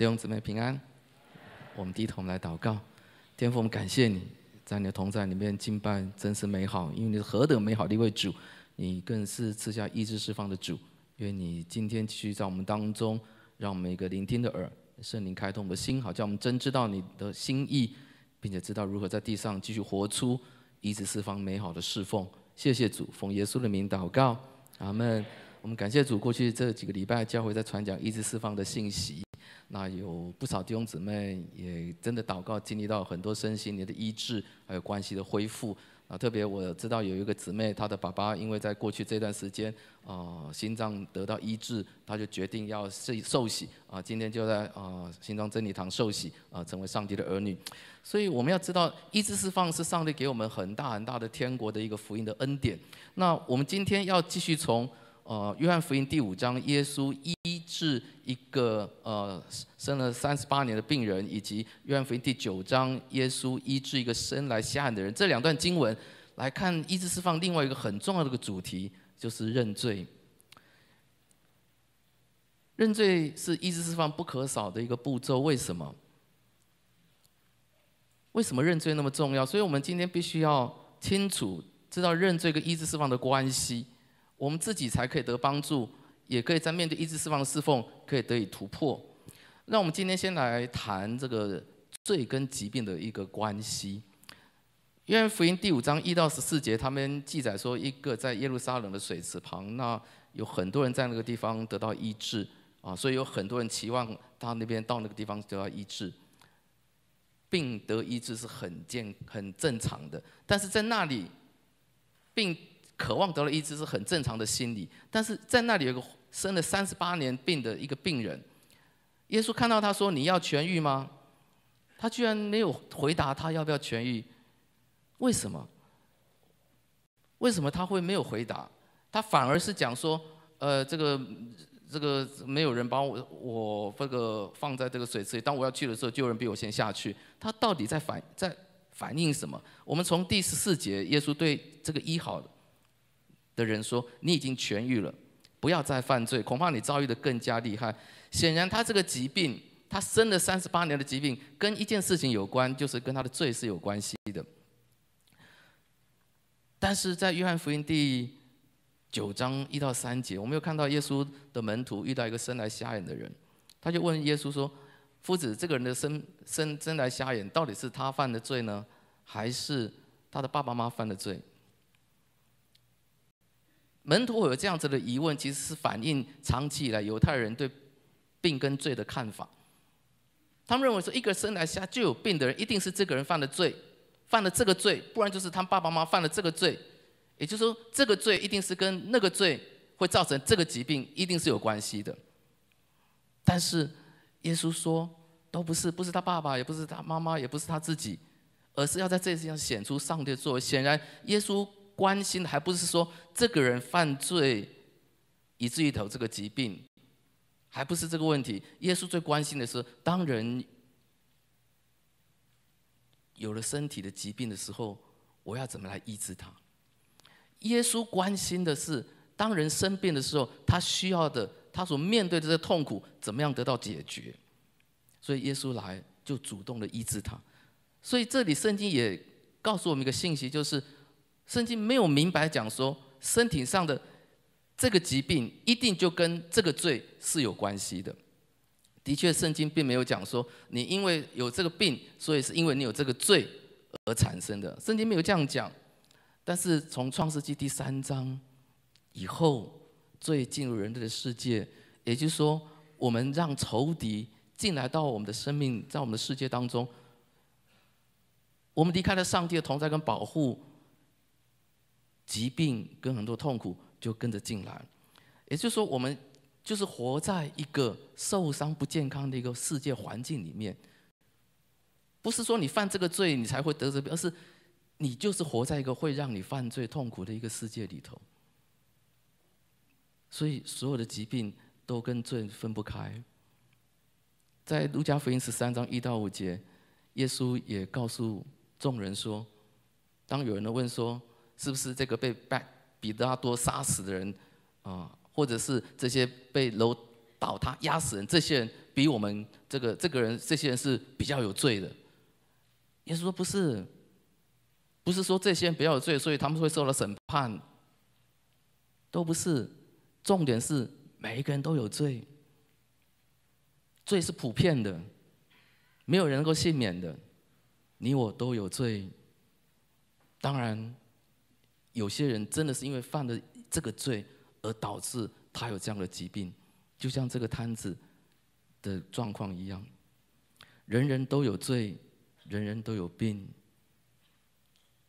弟兄姊妹平安，我们低头来祷告。天父，我们感谢你在你的同在里面敬拜，真是美好。因为你是何等美好的一位主，你更是赐下医治释放的主。愿你今天继续在我们当中，让我们一个聆听的耳，圣灵开通我们的心，好叫我们真知道你的心意，并且知道如何在地上继续活出医治释放美好的侍奉。谢谢主，奉耶稣的名祷告，阿门。我们感谢主，过去这几个礼拜，教会在传讲医治释放的信息。那有不少弟兄姊妹也真的祷告，经历到很多身心灵的医治，还有关系的恢复啊！特别我知道有一个姊妹，她的爸爸因为在过去这段时间啊，心脏得到医治，他就决定要受受洗啊，今天就在啊，心脏真理堂受洗啊，成为上帝的儿女。所以我们要知道医治释放是上帝给我们很大很大的天国的一个福音的恩典。那我们今天要继续从呃约翰福音第五章耶稣一。是一个呃，生了三十八年的病人，以及约翰福音第九章耶稣医治一个生来瞎眼的人，这两段经文来看，医治释放另外一个很重要的个主题就是认罪。认罪是医治释放不可少的一个步骤，为什么？为什么认罪那么重要？所以我们今天必须要清楚知道认罪跟医治释放的关系，我们自己才可以得帮助。也可以在面对一治释放的侍奉可以得以突破。那我们今天先来谈这个罪跟疾病的一个关系。约翰福音第五章一到十四节，他们记载说，一个在耶路撒冷的水池旁，那有很多人在那个地方得到医治啊，所以有很多人期望他那边到那个地方得到医治。病得医治是很健很正常的，但是在那里，病渴望得了医治是很正常的心理，但是在那里有个。生了三十八年病的一个病人，耶稣看到他说：“你要痊愈吗？”他居然没有回答他要不要痊愈，为什么？为什么他会没有回答？他反而是讲说：“呃，这个这个没有人把我我这个放在这个水池里，当我要去的时候，有人比我先下去。”他到底在反在反映什么？我们从第十四节，耶稣对这个医好的人说：“你已经痊愈了。”不要再犯罪，恐怕你遭遇的更加厉害。显然，他这个疾病，他生了三十八年的疾病，跟一件事情有关，就是跟他的罪是有关系的。但是在约翰福音第九章一到三节，我们又看到耶稣的门徒遇到一个生来瞎眼的人，他就问耶稣说：“夫子，这个人的生生生来瞎眼，到底是他犯的罪呢，还是他的爸爸妈妈犯的罪？”门徒有这样子的疑问，其实是反映长期以来犹太人对病跟罪的看法。他们认为说，一个生来下就有病的人，一定是这个人犯了罪，犯了这个罪，不然就是他爸爸妈妈犯了这个罪。也就是说，这个罪一定是跟那个罪会造成这个疾病，一定是有关系的。但是耶稣说，都不是，不是他爸爸，也不是他妈妈，也不是他自己，而是要在这事情显出上帝的作为。显然，耶稣。关心的还不是说这个人犯罪以至于得这个疾病，还不是这个问题。耶稣最关心的是，当人有了身体的疾病的时候，我要怎么来医治他？耶稣关心的是，当人生病的时候，他需要的，他所面对的这些痛苦，怎么样得到解决？所以耶稣来就主动的医治他。所以这里圣经也告诉我们一个信息，就是。圣经没有明白讲说，身体上的这个疾病一定就跟这个罪是有关系的。的确，圣经并没有讲说，你因为有这个病，所以是因为你有这个罪而产生的。圣经没有这样讲。但是从创世纪第三章以后，罪进入人类的世界，也就是说，我们让仇敌进来到我们的生命，在我们的世界当中，我们离开了上帝的同在跟保护。疾病跟很多痛苦就跟着进来，也就是说，我们就是活在一个受伤、不健康的一个世界环境里面。不是说你犯这个罪，你才会得这个病，而是你就是活在一个会让你犯罪、痛苦的一个世界里头。所以，所有的疾病都跟罪分不开。在路加福音十三章一到五节，耶稣也告诉众人说：“当有人问说。”是不是这个被比拉多杀死的人啊，或者是这些被楼倒塌压死人，这些人比我们这个这个人，这些人是比较有罪的？耶稣说不是，不是说这些人比较有罪，所以他们会受到审判，都不是。重点是每一个人都有罪，罪是普遍的，没有人能够幸免的，你我都有罪。当然。有些人真的是因为犯了这个罪，而导致他有这样的疾病，就像这个摊子的状况一样。人人都有罪，人人都有病。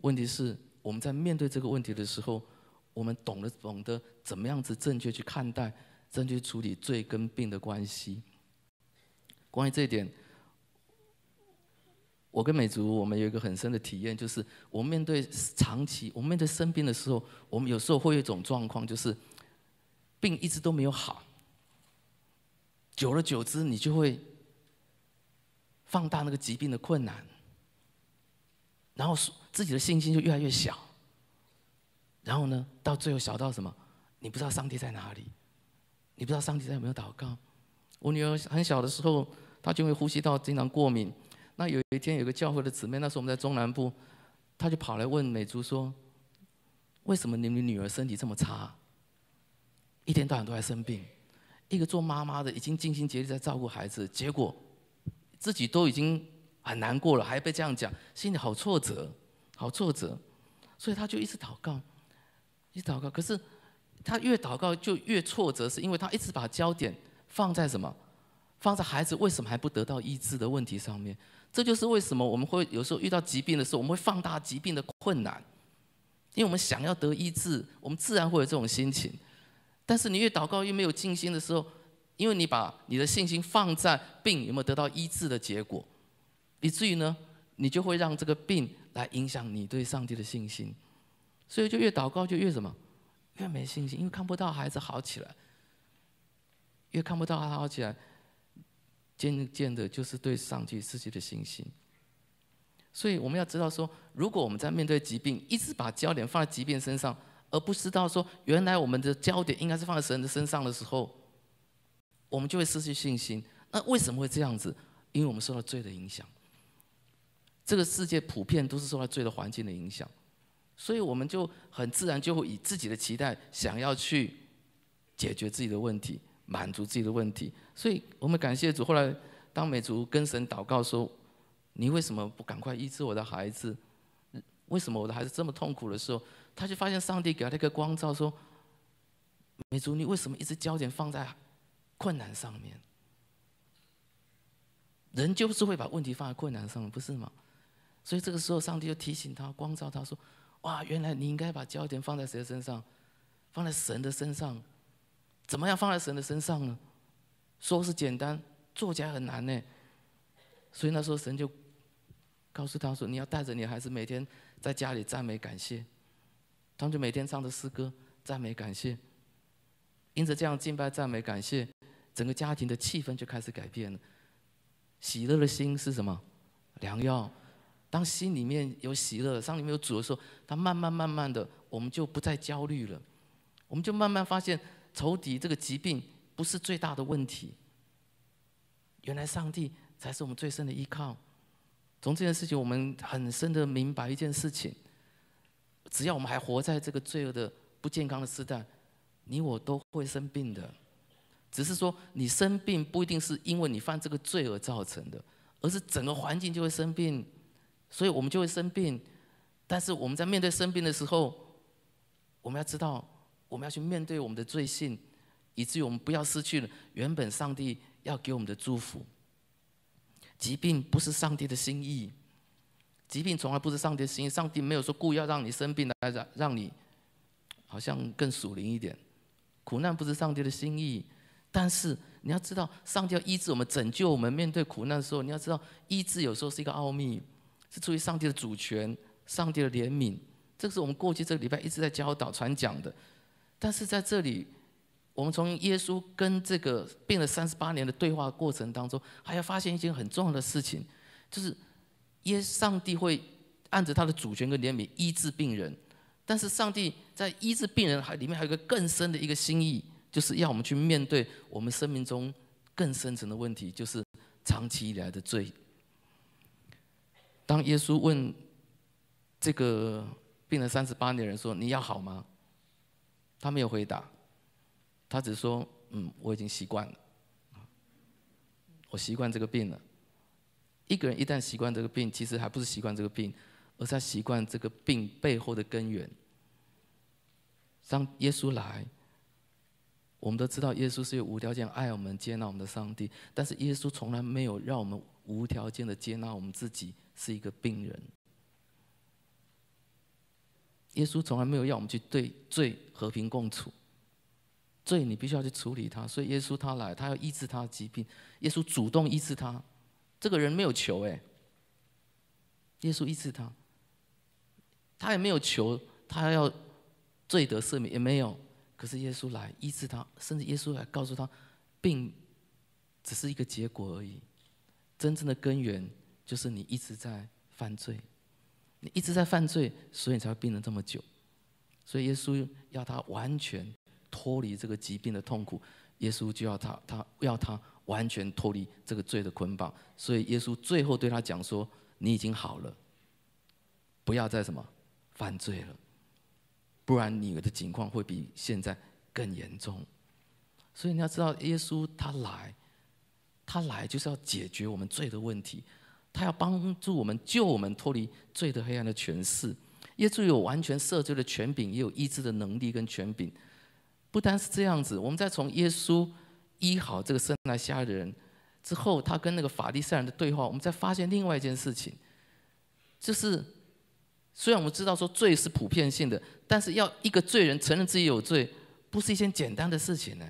问题是我们在面对这个问题的时候，我们懂得懂得怎么样子正确去看待、正确处理罪跟病的关系。关于这一点。我跟美竹，我们有一个很深的体验，就是我们面对长期，我们面对生病的时候，我们有时候会有一种状况，就是病一直都没有好。久而久之，你就会放大那个疾病的困难，然后自己的信心就越来越小。然后呢，到最后小到什么？你不知道上帝在哪里，你不知道上帝在有没有祷告。我女儿很小的时候，她就会呼吸道经常过敏。那有一天，有个教会的姊妹，那时候我们在中南部，她就跑来问美珠说：“为什么你你女儿身体这么差？一天到晚都在生病，一个做妈妈的已经尽心竭力在照顾孩子，结果自己都已经很难过了，还被这样讲，心里好挫折，好挫折。所以她就一直祷告，一直祷告。可是她越祷告就越挫折，是因为她一直把焦点放在什么？放在孩子为什么还不得到医治的问题上面。”这就是为什么我们会有时候遇到疾病的时候，我们会放大疾病的困难，因为我们想要得医治，我们自然会有这种心情。但是你越祷告越没有静心的时候，因为你把你的信心放在病有没有得到医治的结果，以至于呢，你就会让这个病来影响你对上帝的信心。所以就越祷告就越什么，越没信心，因为看不到孩子好起来，越看不到他好起来。渐渐的，就是对上帝失去的信心。所以我们要知道说，如果我们在面对疾病，一直把焦点放在疾病身上，而不知道说，原来我们的焦点应该是放在神的身上的时候，我们就会失去信心。那为什么会这样子？因为我们受到罪的影响。这个世界普遍都是受到罪的环境的影响，所以我们就很自然就会以自己的期待想要去解决自己的问题。满足自己的问题，所以我们感谢主。后来，当美竹跟神祷告说：“你为什么不赶快医治我的孩子？为什么我的孩子这么痛苦？”的时候，他就发现上帝给他一个光照，说：“美竹，你为什么一直焦点放在困难上面？人就是会把问题放在困难上面，不是吗？”所以这个时候，上帝就提醒他，光照他说：“哇，原来你应该把焦点放在谁的身上？放在神的身上。”怎么样放在神的身上呢？说是简单，做起来很难呢。所以那时候神就告诉他说：“你要带着你孩子每天在家里赞美感谢。”他就每天唱着诗歌赞美感谢，因此这样敬拜赞美感谢，整个家庭的气氛就开始改变了。喜乐的心是什么？良药。当心里面有喜乐，心里面有主的时候，他慢慢慢慢的，我们就不再焦虑了。我们就慢慢发现。仇敌这个疾病不是最大的问题。原来上帝才是我们最深的依靠。从这件事情，我们很深的明白一件事情：只要我们还活在这个罪恶的不健康的时代，你我都会生病的。只是说，你生病不一定是因为你犯这个罪而造成的，而是整个环境就会生病，所以我们就会生病。但是我们在面对生病的时候，我们要知道。我们要去面对我们的罪性，以至于我们不要失去了原本上帝要给我们的祝福。疾病不是上帝的心意，疾病从来不是上帝的心意。上帝没有说故意要让你生病来让让你好像更属灵一点。苦难不是上帝的心意，但是你要知道，上帝要医治我们、拯救我们。面对苦难的时候，你要知道，医治有时候是一个奥秘，是出于上帝的主权、上帝的怜悯。这个是我们过去这个礼拜一直在教导、传讲的。但是在这里，我们从耶稣跟这个病了三十八年的对话过程当中，还要发现一件很重要的事情，就是耶上帝会按着他的主权跟怜悯医治病人。但是上帝在医治病人还里面还有个更深的一个心意，就是要我们去面对我们生命中更深层的问题，就是长期以来的罪。当耶稣问这个病了三十八年的人说：“你要好吗？”他没有回答，他只说：“嗯，我已经习惯了，我习惯这个病了。一个人一旦习惯这个病，其实还不是习惯这个病，而是他习惯这个病背后的根源。让耶稣来，我们都知道耶稣是有无条件爱我们、接纳我们的上帝，但是耶稣从来没有让我们无条件的接纳我们自己是一个病人。”耶稣从来没有要我们去对罪和平共处，罪你必须要去处理它。所以耶稣他来，他要医治他的疾病。耶稣主动医治他，这个人没有求哎，耶稣医治他，他也没有求，他要罪得赦免也没有。可是耶稣来医治他，甚至耶稣来告诉他，病只是一个结果而已，真正的根源就是你一直在犯罪。你一直在犯罪，所以你才会病了这么久。所以耶稣要他完全脱离这个疾病的痛苦，耶稣就要他，他要他完全脱离这个罪的捆绑。所以耶稣最后对他讲说：“你已经好了，不要再什么犯罪了，不然你的情况会比现在更严重。”所以你要知道，耶稣他来，他来就是要解决我们罪的问题。他要帮助我们救我们脱离罪的黑暗的权势。耶稣有完全赦罪的权柄，也有医治的能力跟权柄。不单是这样子，我们再从耶稣医好这个生来瞎的人之后，他跟那个法利赛人的对话，我们再发现另外一件事情，就是虽然我们知道说罪是普遍性的，但是要一个罪人承认自己有罪，不是一件简单的事情呢。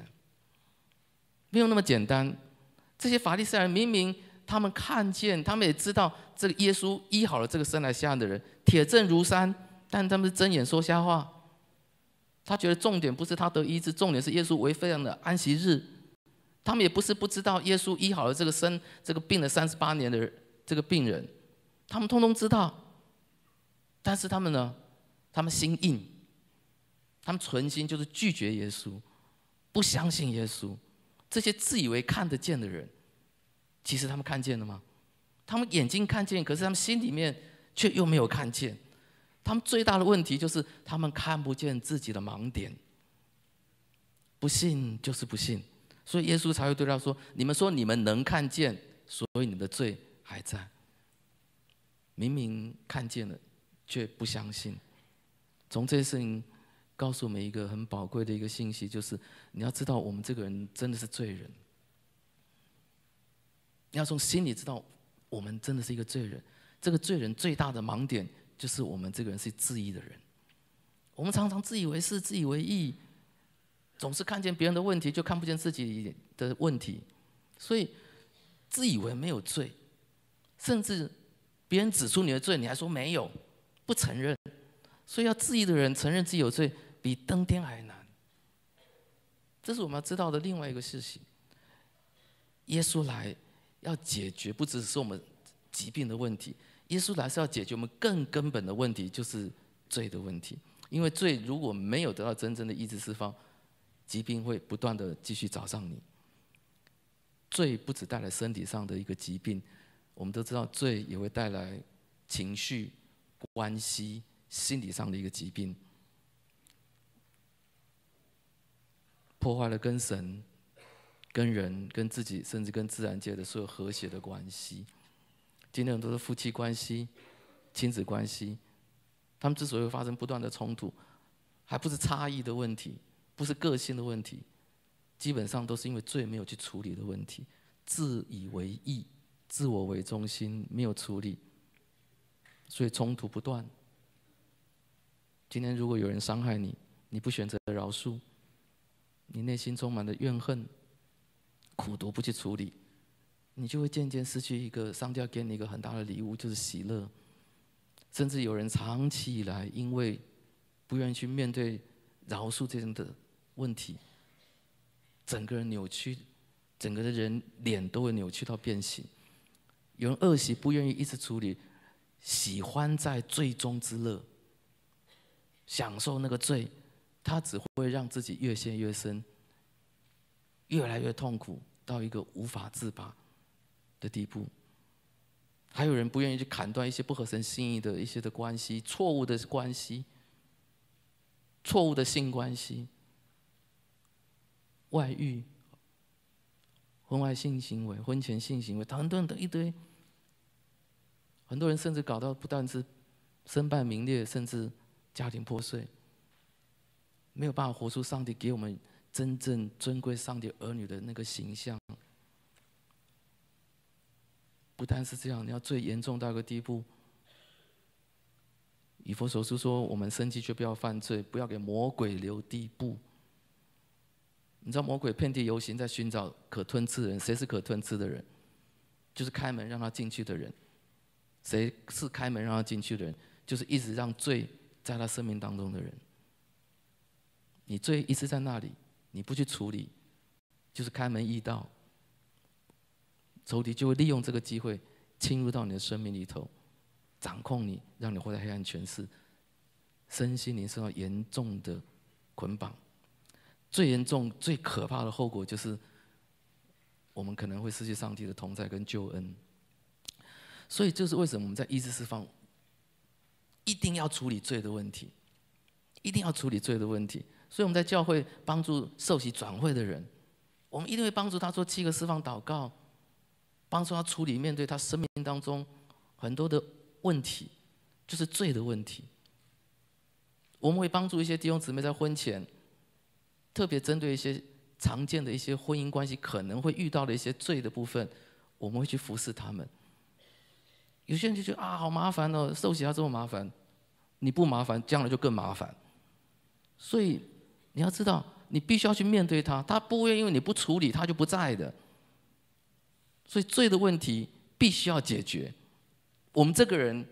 没有那么简单。这些法利赛人明明。他们看见，他们也知道这个耶稣医好了这个生来瞎眼的人，铁证如山。但他们是睁眼说瞎话，他觉得重点不是他得医治，重点是耶稣为非常的安息日。他们也不是不知道耶稣医好了这个生这个病了三十八年的这个病人，他们通通知道，但是他们呢，他们心硬，他们存心就是拒绝耶稣，不相信耶稣。这些自以为看得见的人。其实他们看见了吗？他们眼睛看见，可是他们心里面却又没有看见。他们最大的问题就是他们看不见自己的盲点。不信就是不信，所以耶稣才会对他说：“你们说你们能看见，所以你们的罪还在。明明看见了，却不相信。”从这些事情告诉我们一个很宝贵的一个信息，就是你要知道，我们这个人真的是罪人。要从心里知道，我们真的是一个罪人。这个罪人最大的盲点，就是我们这个人是自义的人。我们常常自以为是、自以为意，总是看见别人的问题，就看不见自己的问题。所以，自以为没有罪，甚至别人指出你的罪，你还说没有，不承认。所以，要自义的人承认自己有罪，比登天还难。这是我们要知道的另外一个事情。耶稣来。要解决不只是我们疾病的问题，耶稣来是要解决我们更根本的问题，就是罪的问题。因为罪如果没有得到真正的医治释放，疾病会不断的继续找上你。罪不只带来身体上的一个疾病，我们都知道罪也会带来情绪、关系、心理上的一个疾病，破坏了跟神。跟人、跟自己，甚至跟自然界的所有和谐的关系，今天很多的夫妻关系、亲子关系，他们之所以会发生不断的冲突，还不是差异的问题，不是个性的问题，基本上都是因为最没有去处理的问题——自以为意、自我为中心，没有处理，所以冲突不断。今天如果有人伤害你，你不选择饶恕，你内心充满了怨恨。苦读不去处理，你就会渐渐失去一个上帝要给你一个很大的礼物，就是喜乐。甚至有人长期以来因为不愿意去面对饶恕这样的问题，整个人扭曲，整个的人脸都会扭曲到变形。有人恶习不愿意一直处理，喜欢在罪中之乐，享受那个罪，他只会让自己越陷越深，越来越痛苦。到一个无法自拔的地步，还有人不愿意去砍断一些不合神心意的一些的关系，错误的关系，错误的性关系，外遇、婚外性行为、婚前性行为，很多人一堆。很多人甚至搞到不但是身败名裂，甚至家庭破碎，没有办法活出上帝给我们。真正尊贵上帝儿女的那个形象，不但是这样，你要最严重到一个地步。以佛所书说：“我们生气却不要犯罪，不要给魔鬼留地步。”你知道魔鬼遍地游行，在寻找可吞吃的人。谁是可吞吃的人？就是开门让他进去的人。谁是开门让他进去的人？就是一直让罪在他生命当中的人。你罪一直在那里。你不去处理，就是开门易道，仇敌就会利用这个机会侵入到你的生命里头，掌控你，让你活在黑暗权势，身心灵受到严重的捆绑。最严重、最可怕的后果就是，我们可能会失去上帝的同在跟救恩。所以，就是为什么我们在医治释放，一定要处理罪的问题，一定要处理罪的问题。所以我们在教会帮助受洗转会的人，我们一定会帮助他做七个释放祷告，帮助他处理面对他生命当中很多的问题，就是罪的问题。我们会帮助一些弟兄姊妹在婚前，特别针对一些常见的一些婚姻关系可能会遇到的一些罪的部分，我们会去服侍他们。有些人就觉得啊，好麻烦哦，受洗要这么麻烦，你不麻烦将来就更麻烦，所以。你要知道，你必须要去面对他，他不会因为你不处理，他就不在的。所以罪的问题必须要解决。我们这个人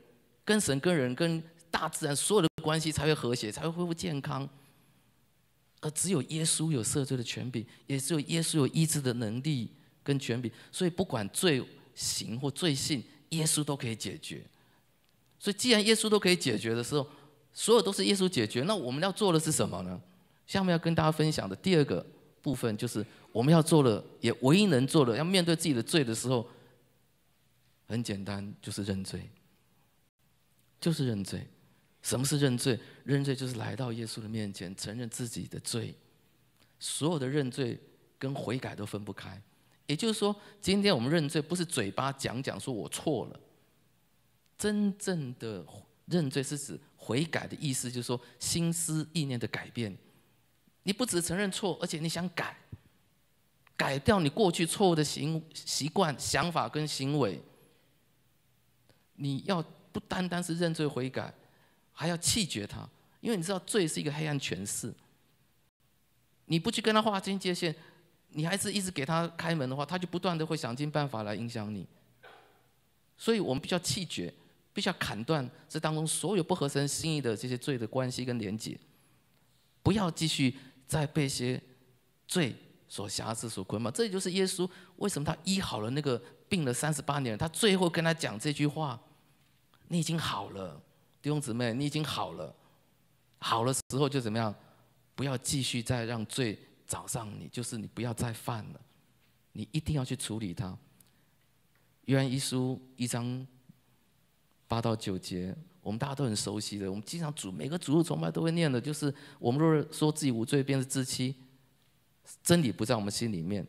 跟神、跟人、跟大自然所有的关系才会和谐，才会恢复健康。而只有耶稣有赦罪的权柄，也只有耶稣有医治的能力跟权柄。所以不管罪行或罪性，耶稣都可以解决。所以既然耶稣都可以解决的时候，所有都是耶稣解决，那我们要做的是什么呢？下面要跟大家分享的第二个部分，就是我们要做的，也唯一能做的，要面对自己的罪的时候，很简单，就是认罪，就是认罪。什么是认罪？认罪就是来到耶稣的面前，承认自己的罪。所有的认罪跟悔改都分不开。也就是说，今天我们认罪，不是嘴巴讲讲，说我错了。真正的认罪是指悔改的意思，就是说心思意念的改变。你不只承认错，而且你想改，改掉你过去错误的行习惯、想法跟行为。你要不单单是认罪悔改，还要弃绝他，因为你知道罪是一个黑暗权势。你不去跟他划清界限，你还是一直给他开门的话，他就不断的会想尽办法来影响你。所以我们必须要弃绝，必须要砍断这当中所有不合神心意的这些罪的关系跟连结，不要继续。在被些罪所辖制、所捆绑，这也就是耶稣为什么他医好了那个病了三十八年。他最后跟他讲这句话：“你已经好了，弟兄姊妹，你已经好了。好了时候就怎么样？不要继续再让罪找上你，就是你不要再犯了。你一定要去处理它。约翰一书一章八到九节。”我们大家都很熟悉的，我们经常主每个主日崇拜都会念的，就是我们若说自己无罪，便是自欺。真理不在我们心里面。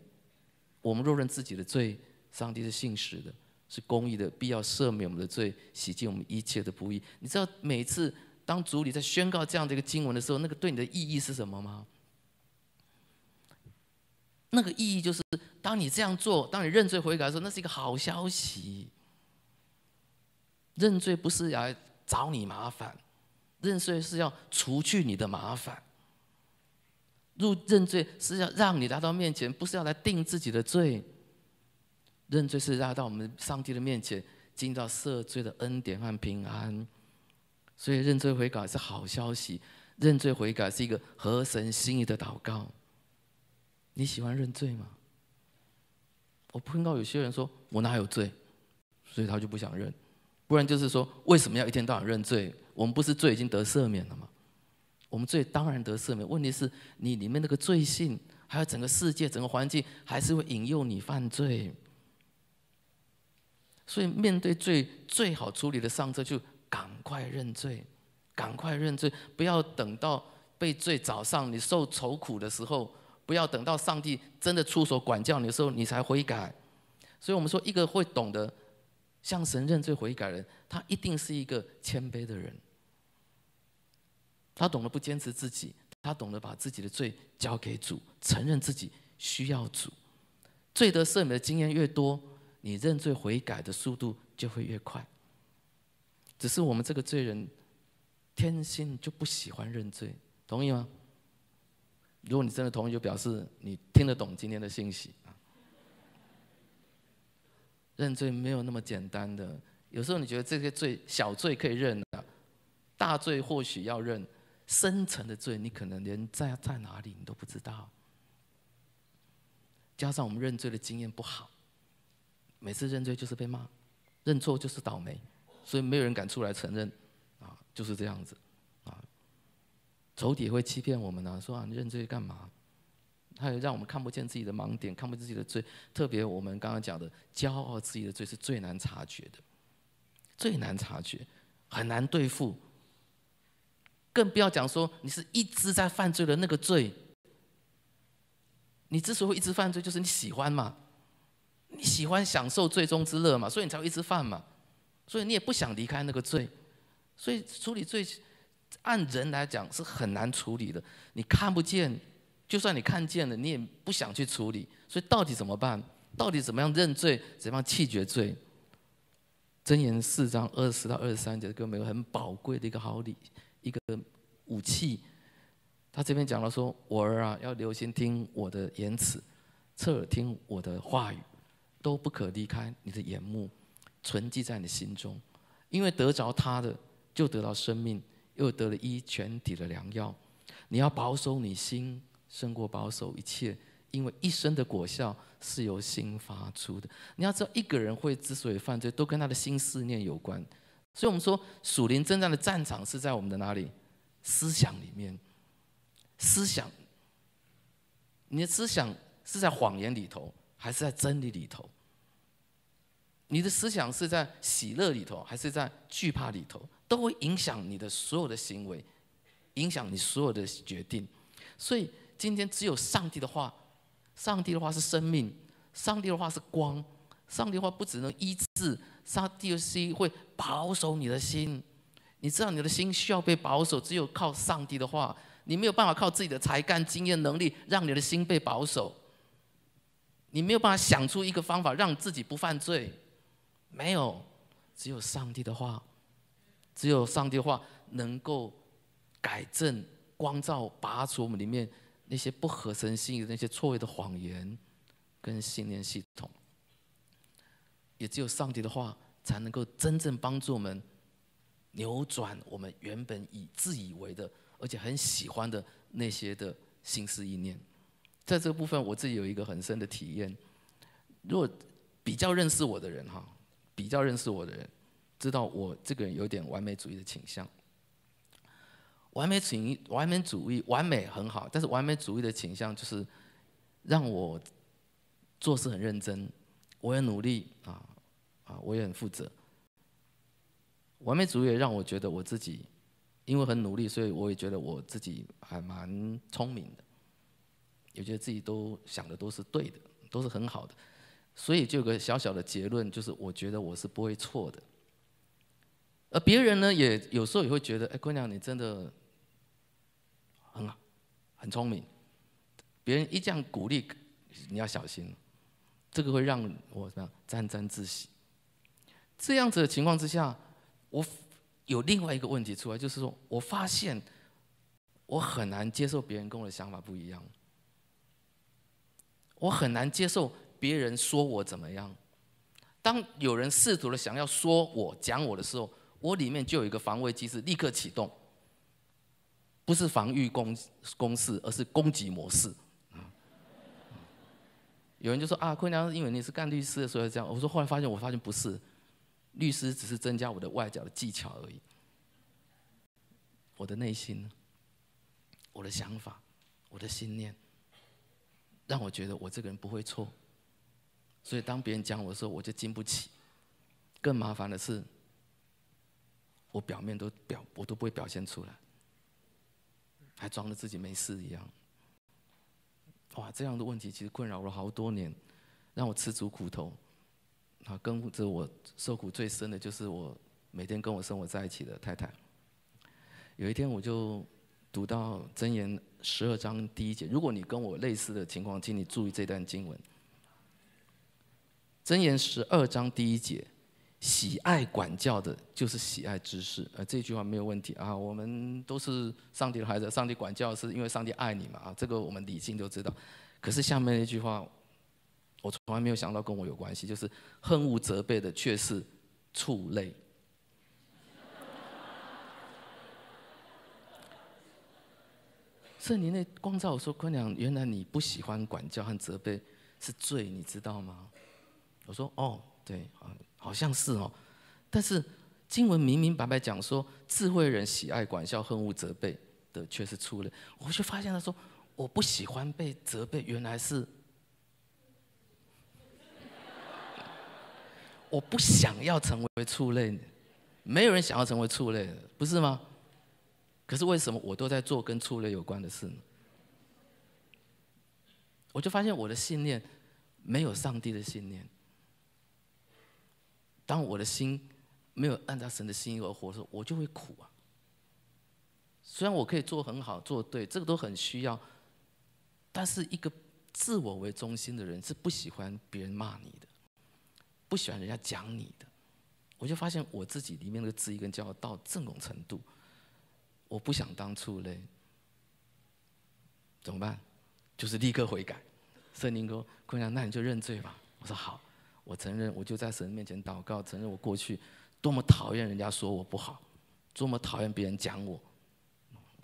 我们若认自己的罪，上帝是信实的，是公义的，必要赦免我们的罪，洗净我们一切的不义。你知道每次当主理在宣告这样的一个经文的时候，那个对你的意义是什么吗？那个意义就是，当你这样做，当你认罪悔改的时候，那是一个好消息。认罪不是来找你麻烦，认罪是要除去你的麻烦。入认罪是要让你来到面前，不是要来定自己的罪。认罪是来到我们上帝的面前，进到赦罪的恩典和平安。所以认罪悔改是好消息，认罪悔改是一个合神心意的祷告。你喜欢认罪吗？我碰到有些人说：“我哪有罪？”所以他就不想认。不然就是说，为什么要一天到晚认罪？我们不是罪已经得赦免了吗？我们罪当然得赦免，问题是你里面那个罪性，还有整个世界、整个环境，还是会引诱你犯罪。所以面对罪，最好处理的上策就赶快认罪，赶快认罪，不要等到被罪早上你受愁苦的时候，不要等到上帝真的出手管教你的时候，你才悔改。所以我们说，一个会懂得。向神认罪悔改人，他一定是一个谦卑的人。他懂得不坚持自己，他懂得把自己的罪交给主，承认自己需要主。罪得赦免的经验越多，你认罪悔改的速度就会越快。只是我们这个罪人，天性就不喜欢认罪，同意吗？如果你真的同意，就表示你听得懂今天的信息。认罪没有那么简单的，有时候你觉得这些罪小罪可以认的，大罪或许要认，深层的罪你可能连在在哪里你都不知道。加上我们认罪的经验不好，每次认罪就是被骂，认错就是倒霉，所以没有人敢出来承认，啊，就是这样子，啊，仇敌会欺骗我们呢，说啊，你认罪干嘛？它也让我们看不见自己的盲点，看不见自己的罪。特别我们刚刚讲的骄傲，自己的罪是最难察觉的，最难察觉，很难对付。更不要讲说你是一直在犯罪的那个罪，你之所以一直犯罪，就是你喜欢嘛，你喜欢享受罪中之乐嘛，所以你才会一直犯嘛。所以你也不想离开那个罪，所以处理罪按人来讲是很难处理的。你看不见。就算你看见了，你也不想去处理，所以到底怎么办？到底怎么样认罪？怎么样弃绝罪？箴言四章二十到二十三节，给我们一个很宝贵的一个好礼，一个武器。他这边讲了，说我儿啊，要留心听我的言辞，侧耳听我的话语，都不可离开你的眼目，存记在你心中，因为得着他的，就得到生命，又得了一全体的良药。你要保守你心。胜过保守一切，因为一生的果效是由心发出的。你要知道，一个人会之所以犯罪，都跟他的心思念有关。所以，我们说属灵真正的战场是在我们的哪里？思想里面。思想，你的思想是在谎言里头，还是在真理里头？你的思想是在喜乐里头，还是在惧怕里头？都会影响你的所有的行为，影响你所有的决定。所以。今天只有上帝的话，上帝的话是生命，上帝的话是光，上帝的话不只能医治，上帝的心会保守你的心。你知道你的心需要被保守，只有靠上帝的话，你没有办法靠自己的才干、经验、能力让你的心被保守。你没有办法想出一个方法让自己不犯罪，没有，只有上帝的话，只有上帝的话能够改正、光照、拔除我们里面。那些不合神意的那些错位的谎言跟信念系统，也只有上帝的话才能够真正帮助我们扭转我们原本以自以为的而且很喜欢的那些的心思意念。在这部分，我自己有一个很深的体验。如果比较认识我的人哈，比较认识我的人知道我这个人有点完美主义的倾向。完美情、完美主义、完美很好，但是完美主义的倾向就是让我做事很认真，我也努力啊啊，我也很负责。完美主义也让我觉得我自己，因为很努力，所以我也觉得我自己还蛮聪明的，也觉得自己都想的都是对的，都是很好的，所以就有个小小的结论，就是我觉得我是不会错的。而别人呢，也有时候也会觉得，哎，姑娘，你真的。很聪明，别人一这样鼓励，你要小心，这个会让我怎么样？沾沾自喜。这样子的情况之下，我有另外一个问题出来，就是说我发现我很难接受别人跟我的想法不一样，我很难接受别人说我怎么样。当有人试图的想要说我讲我的时候，我里面就有一个防卫机制立刻启动。不是防御攻攻势，而是攻击模式。啊，有人就说啊，坤良，因为你是干律师的，所以这样。我说后来发现，我发现不是，律师只是增加我的外角的技巧而已。我的内心，我的想法，我的信念，让我觉得我这个人不会错。所以当别人讲我的时候，我就经不起。更麻烦的是，我表面都表，我都不会表现出来。还装着自己没事一样，哇！这样的问题其实困扰了好多年，让我吃足苦头。啊，跟着我受苦最深的就是我每天跟我生活在一起的太太。有一天我就读到箴言十二章第一节，如果你跟我类似的情况，请你注意这段经文。箴言十二章第一节。喜爱管教的就是喜爱知识，呃，这句话没有问题啊。我们都是上帝的孩子，上帝管教是因为上帝爱你嘛啊，这个我们理性都知道。可是下面那句话，我从来没有想到跟我有关系，就是恨恶责备的却是畜类。圣 灵那光照我说：“姑娘，原来你不喜欢管教和责备是罪，你知道吗？”我说：“哦，对啊。”好像是哦，但是经文明明白白讲说，智慧人喜爱管教，恨恶责备的却是畜类。我就发现他说，我不喜欢被责备，原来是 我不想要成为畜类，没有人想要成为畜类，不是吗？可是为什么我都在做跟畜类有关的事呢？我就发现我的信念没有上帝的信念。当我的心没有按照神的心意而活的时，候，我就会苦啊。虽然我可以做很好、做对，这个都很需要，但是一个自我为中心的人是不喜欢别人骂你的，不喜欢人家讲你的。我就发现我自己里面那个疑跟骄傲到这种程度，我不想当初嘞，怎么办？就是立刻悔改。圣灵哥姑娘，那你就认罪吧。我说好。我承认，我就在神面前祷告，承认我过去多么讨厌人家说我不好，多么讨厌别人讲我。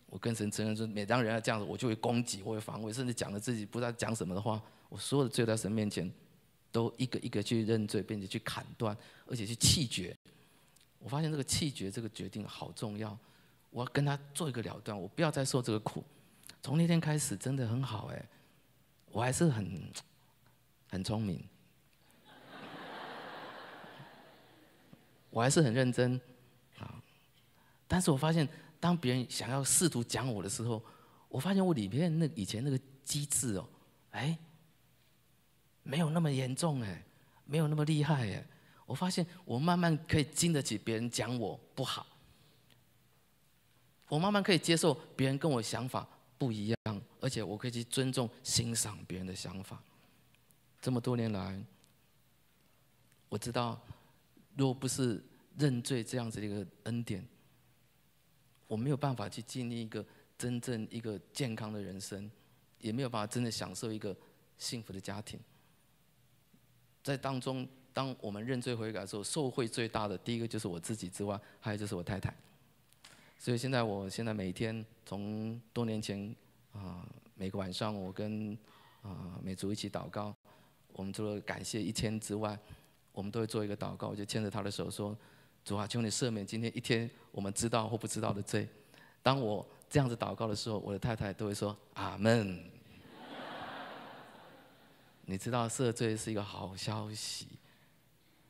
我跟神承认说，每当人家这样子，我就会攻击，我会防卫，甚至讲了自己不知道讲什么的话，我所有的罪在神面前都一个一个去认罪，并且去砍断，而且去弃绝。我发现这个弃绝这个决定好重要，我要跟他做一个了断，我不要再受这个苦。从那天开始，真的很好哎，我还是很 很聪明。我还是很认真，啊！但是我发现，当别人想要试图讲我的时候，我发现我里面那以前那个机制哦，哎，没有那么严重哎，没有那么厉害哎。我发现我慢慢可以经得起别人讲我不好，我慢慢可以接受别人跟我想法不一样，而且我可以去尊重、欣赏别人的想法。这么多年来，我知道。如果不是认罪这样子的一个恩典，我没有办法去经历一个真正一个健康的人生，也没有办法真的享受一个幸福的家庭。在当中，当我们认罪悔改的时候，受惠最大的第一个就是我自己之外，还有就是我太太。所以现在，我现在每天从多年前啊，每个晚上我跟啊美竹一起祷告，我们除了感谢一千之外。我们都会做一个祷告，就牵着他的手说：“主啊，求你赦免今天一天我们知道或不知道的罪。”当我这样子祷告的时候，我的太太都会说：“阿门。”你知道赦罪是一个好消息，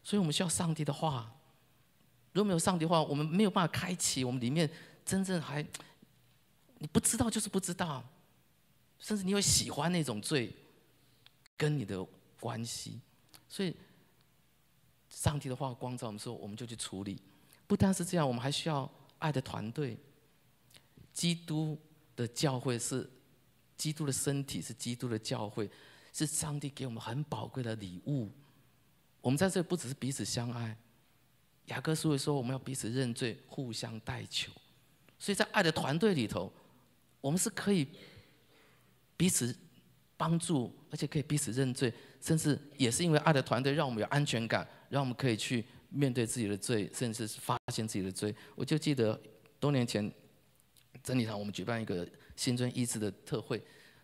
所以我们需要上帝的话。如果没有上帝的话，我们没有办法开启我们里面真正还你不知道就是不知道，甚至你会喜欢那种罪跟你的关系，所以。上帝的话光照我们说，我们就去处理。不单是这样，我们还需要爱的团队。基督的教会是基督的身体，是基督的教会，是上帝给我们很宝贵的礼物。我们在这里不只是彼此相爱，雅各书会说我们要彼此认罪，互相代求。所以在爱的团队里头，我们是可以彼此帮助，而且可以彼此认罪，甚至也是因为爱的团队让我们有安全感。让我们可以去面对自己的罪，甚至是发现自己的罪。我就记得多年前，真理堂我们举办一个新尊医治的特会。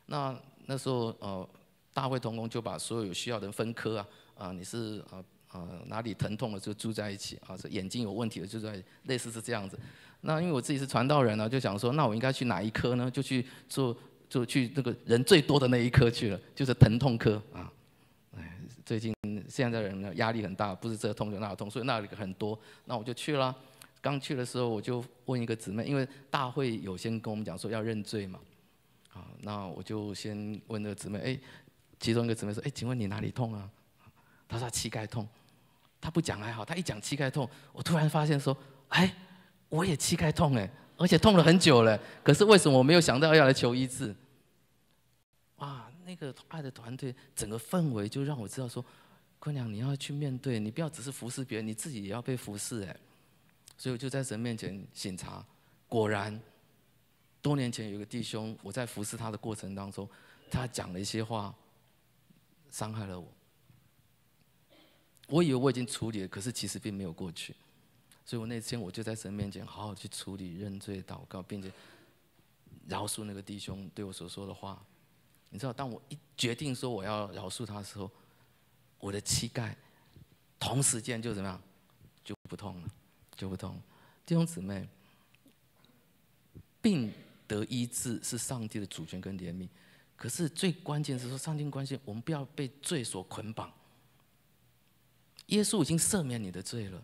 那那时候呃，大会同工就把所有有需要的人分科啊，啊你是啊啊哪里疼痛了就住在一起啊，是眼睛有问题的就在类似是这样子。那因为我自己是传道人呢，就想说那我应该去哪一科呢？就去做就去那个人最多的那一科去了，就是疼痛科啊。哎，最近。现在的人呢压力很大，不是这痛就那痛，所以那里很多。那我就去了。刚去的时候，我就问一个姊妹，因为大会有先跟我们讲说要认罪嘛，啊，那我就先问那个姊妹，哎，其中一个姊妹说，哎，请问你哪里痛啊？她说膝盖痛。她不讲还好，她一讲膝盖痛，我突然发现说，哎，我也膝盖痛哎，而且痛了很久了。可是为什么我没有想到要来求医治？啊，那个爱的团队整个氛围就让我知道说。姑娘，你要去面对，你不要只是服侍别人，你自己也要被服侍哎。所以我就在神面前省察，果然，多年前有个弟兄，我在服侍他的过程当中，他讲了一些话，伤害了我。我以为我已经处理了，可是其实并没有过去。所以我那天我就在神面前好好去处理、认罪、祷告，并且饶恕那个弟兄对我所说的话。你知道，当我一决定说我要饶恕他的时候，我的膝盖，同时间就怎么样，就不痛了，就不痛。弟兄姊妹，病得医治是上帝的主权跟怜悯，可是最关键是说，上帝关心我们，不要被罪所捆绑。耶稣已经赦免你的罪了，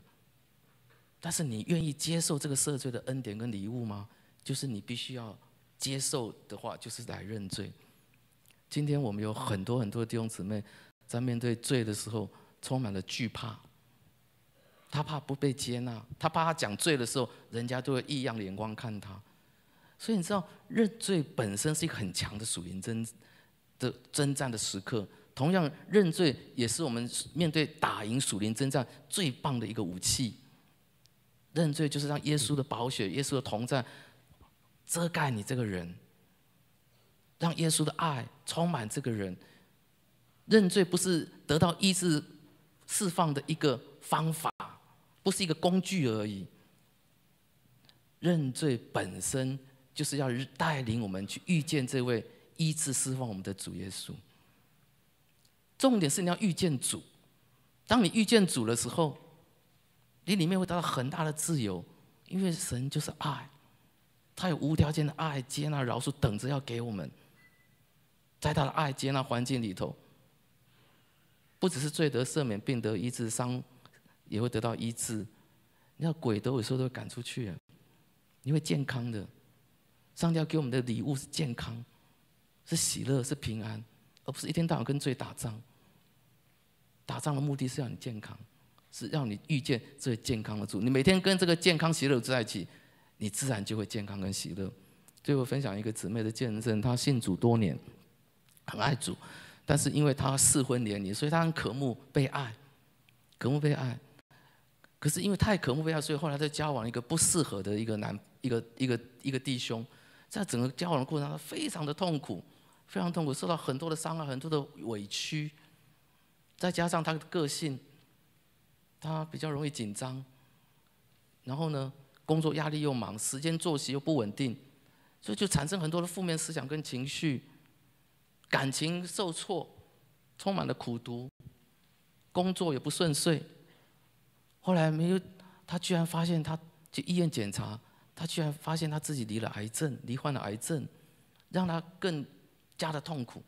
但是你愿意接受这个赦罪的恩典跟礼物吗？就是你必须要接受的话，就是来认罪。今天我们有很多很多弟兄姊妹。在面对罪的时候，充满了惧怕。他怕不被接纳，他怕他讲罪的时候，人家都会异样的眼光看他。所以你知道，认罪本身是一个很强的属灵争的征战的时刻。同样，认罪也是我们面对打赢属灵征战最棒的一个武器。认罪就是让耶稣的宝血、耶稣的同在遮盖你这个人，让耶稣的爱充满这个人。认罪不是得到医治释放的一个方法，不是一个工具而已。认罪本身就是要带领我们去遇见这位医治释放我们的主耶稣。重点是你要遇见主。当你遇见主的时候，你里面会得到很大的自由，因为神就是爱，他有无条件的爱、接纳、饶恕，等着要给我们，在他的爱接纳环境里头。不只是罪得赦免、病得医治、伤也会得到医治，你要鬼都有时候都会赶出去，你会健康的。上帝要给我们的礼物是健康，是喜乐，是平安，而不是一天到晚跟罪打仗。打仗的目的是让你健康，是要你遇见最健康的主。你每天跟这个健康喜乐在一起，你自然就会健康跟喜乐。最后分享一个姊妹的见证，她信主多年，很爱主。但是因为他适婚年龄，所以他很渴慕被爱，渴慕被爱。可是因为太渴慕被爱，所以后来在交往一个不适合的一个男一个一个一个弟兄，在整个交往的过程，他非常的痛苦，非常痛苦，受到很多的伤害，很多的委屈。再加上他的个性，他比较容易紧张，然后呢，工作压力又忙，时间作息又不稳定，所以就产生很多的负面思想跟情绪。感情受挫，充满了苦毒，工作也不顺遂。后来没有，他居然发现他去医院检查，他居然发现他自己离了癌症，罹患了癌症，让他更加的痛苦。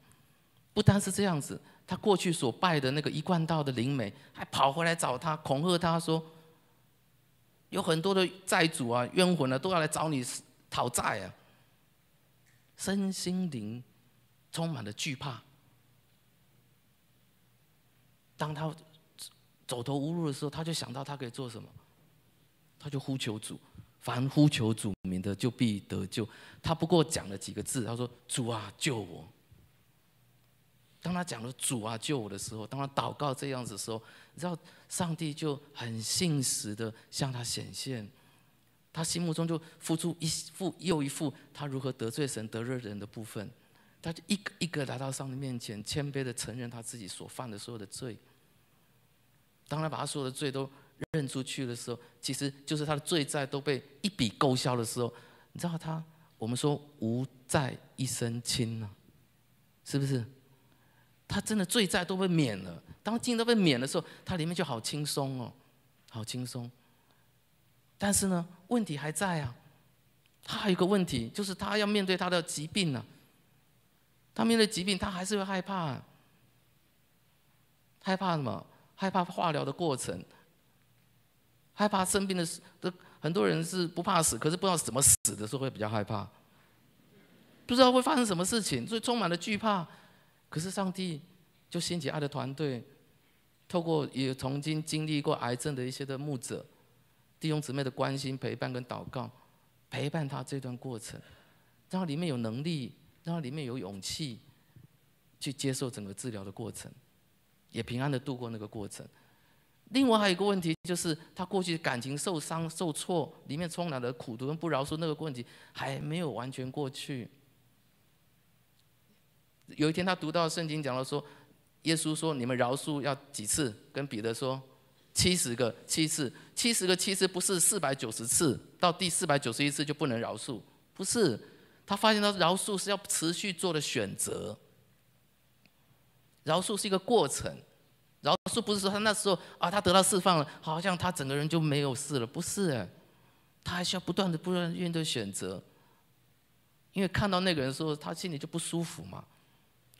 不单是这样子，他过去所拜的那个一贯道的灵媒，还跑回来找他恐吓他说，有很多的债主啊、冤魂啊，都要来找你讨债啊。身心灵。充满了惧怕。当他走投无路的时候，他就想到他可以做什么，他就呼求主。凡呼求主名的，就必得救。他不过讲了几个字，他说：“主啊，救我！”当他讲了“主啊，救我的时候”，当他祷告这样子的时候，你知道上帝就很信实的向他显现，他心目中就付出一副又一副他如何得罪神、得罪人的部分。他就一个一个来到上帝面前，谦卑的承认他自己所犯的所有的罪。当他把他所有的罪都认出去的时候，其实就是他的罪债都被一笔勾销的时候，你知道他，我们说无债一身轻呢，是不是？他真的罪债都被免了。当债都被免的时候，他里面就好轻松哦，好轻松。但是呢，问题还在啊，他还有个问题，就是他要面对他的疾病呢。他面对疾病，他还是会害怕，害怕什么？害怕化疗的过程，害怕生病的时，的很多人是不怕死，可是不知道怎么死的时候会比较害怕，不知道会发生什么事情，所以充满了惧怕。可是上帝就兴起爱的团队，透过也曾经经历过癌症的一些的牧者、弟兄姊妹的关心、陪伴跟祷告，陪伴他这段过程，让里面有能力。他里面有勇气，去接受整个治疗的过程，也平安的度过那个过程。另外还有一个问题，就是他过去感情受伤、受挫，里面充满了苦毒跟不饶恕那个问题还没有完全过去。有一天他读到圣经讲了说，耶稣说你们饶恕要几次？跟彼得说，七十个七次，七十个七次不是四百九十次，到第四百九十一次就不能饶恕，不是。他发现，他饶恕是要持续做的选择，饶恕是一个过程，饶恕不是说他那时候啊，他得到释放了，好像他整个人就没有事了，不是哎，他还需要不断的不断面对选择，因为看到那个人的时候，他心里就不舒服嘛，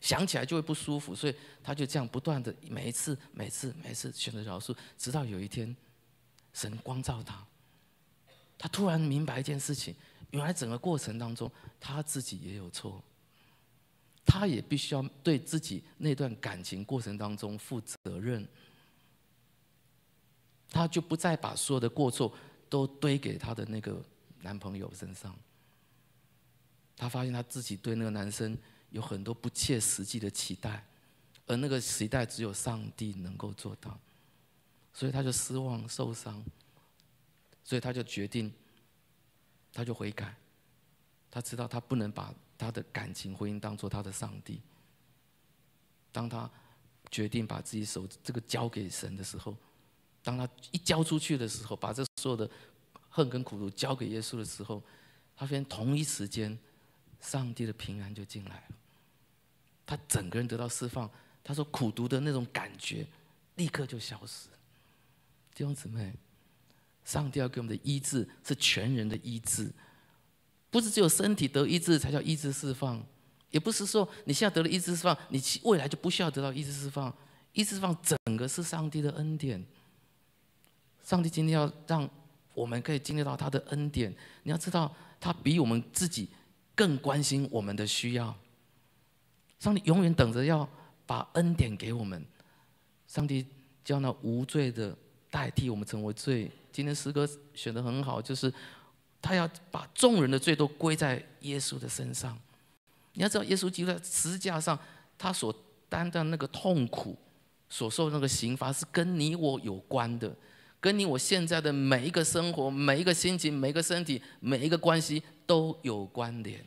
想起来就会不舒服，所以他就这样不断的每一次、每次、每次选择饶恕，直到有一天，神光照他，他突然明白一件事情。原来整个过程当中，她自己也有错，她也必须要对自己那段感情过程当中负责任。她就不再把所有的过错都堆给她的那个男朋友身上。她发现她自己对那个男生有很多不切实际的期待，而那个期待只有上帝能够做到，所以她就失望受伤，所以她就决定。他就悔改，他知道他不能把他的感情婚姻当做他的上帝。当他决定把自己手这个交给神的时候，当他一交出去的时候，把这所有的恨跟苦毒交给耶稣的时候，他发现同一时间，上帝的平安就进来了，他整个人得到释放。他说苦读的那种感觉立刻就消失。弟兄姊妹。上帝要给我们的医治是全人的医治，不是只有身体得医治才叫医治释放，也不是说你现在得了医治释放，你未来就不需要得到医治释放。医治释放整个是上帝的恩典。上帝今天要让我们可以经历到他的恩典，你要知道他比我们自己更关心我们的需要。上帝永远等着要把恩典给我们。上帝叫那无罪的。代替我们成为罪，今天诗歌选的很好，就是他要把众人的罪都归在耶稣的身上。你要知道，耶稣基督在十字架上他所担当那个痛苦，所受那个刑罚是跟你我有关的，跟你我现在的每一个生活、每一个心情、每一个身体、每一个关系都有关联。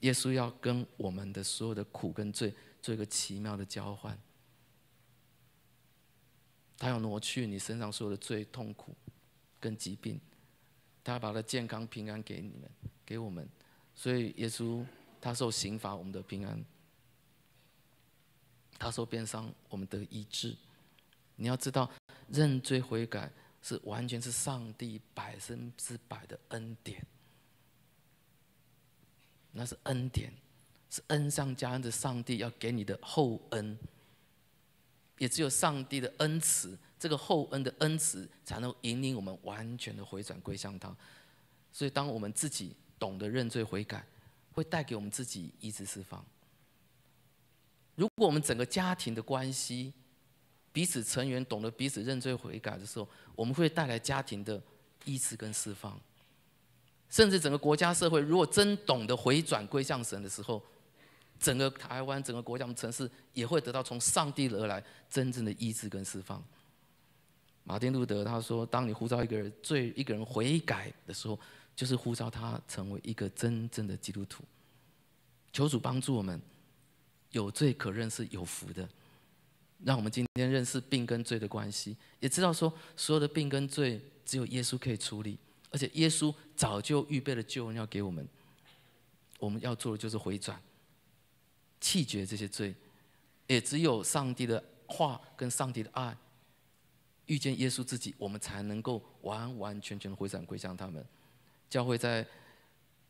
耶稣要跟我们的所有的苦跟罪做一个奇妙的交换。他要挪去你身上所有的最痛苦跟疾病，他要把他健康平安给你们，给我们。所以耶稣他受刑罚，我们的平安；他受鞭伤，我们得医治。你要知道，认罪悔改是完全是上帝百分之百的恩典，那是恩典，是恩上加恩的上帝要给你的厚恩。也只有上帝的恩慈，这个厚恩的恩慈，才能引领我们完全的回转归向他。所以，当我们自己懂得认罪悔改，会带给我们自己一次释放。如果我们整个家庭的关系，彼此成员懂得彼此认罪悔改的时候，我们会带来家庭的医治跟释放。甚至整个国家社会，如果真懂得回转归向神的时候，整个台湾、整个国家、我们城市也会得到从上帝而来真正的医治跟释放。马丁·路德他说：“当你呼召一个人罪、一个人悔改的时候，就是呼召他成为一个真正的基督徒。”求主帮助我们，有罪可认是有福的。让我们今天认识病跟罪的关系，也知道说所有的病跟罪只有耶稣可以处理，而且耶稣早就预备了救恩要给我们。我们要做的就是回转。弃绝这些罪，也只有上帝的话跟上帝的爱，遇见耶稣自己，我们才能够完完全全回转归向他们。教会在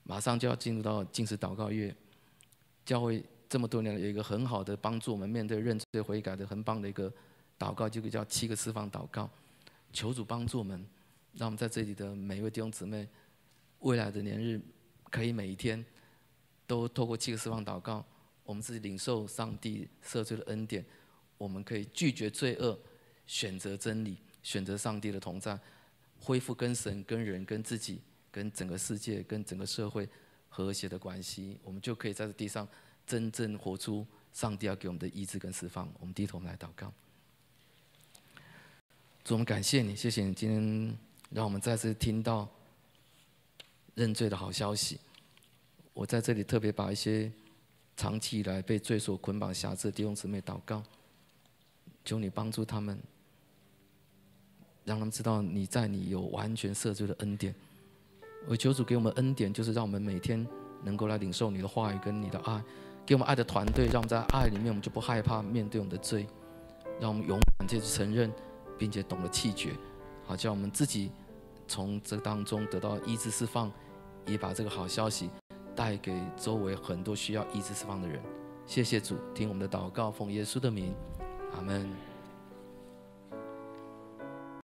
马上就要进入到进食祷告月，教会这么多年有一个很好的帮助，我们面对认罪悔改的很棒的一个祷告，就叫七个释放祷告。求主帮助我们，让我们在这里的每一位弟兄姊妹，未来的年日可以每一天都透过七个释放祷告。我们是领受上帝赦罪的恩典，我们可以拒绝罪恶，选择真理，选择上帝的同在，恢复跟神、跟人、跟自己、跟整个世界、跟整个社会和谐的关系。我们就可以在这地上真正活出上帝要给我们的医治跟释放。我们低头，来祷告。主，我们感谢你，谢谢你今天让我们再次听到认罪的好消息。我在这里特别把一些。长期以来被罪所捆绑、辖制的弟兄姊妹，祷告，求你帮助他们，让他们知道你在你有完全赦罪的恩典。我求主给我们恩典，就是让我们每天能够来领受你的话语跟你的爱，给我们爱的团队，让我们在爱里面，我们就不害怕面对我们的罪，让我们勇敢去承认，并且懂得弃绝。好，叫我们自己从这当中得到医治、释放，也把这个好消息。带给周围很多需要医治释放的人，谢谢主，听我们的祷告，奉耶稣的名，阿门。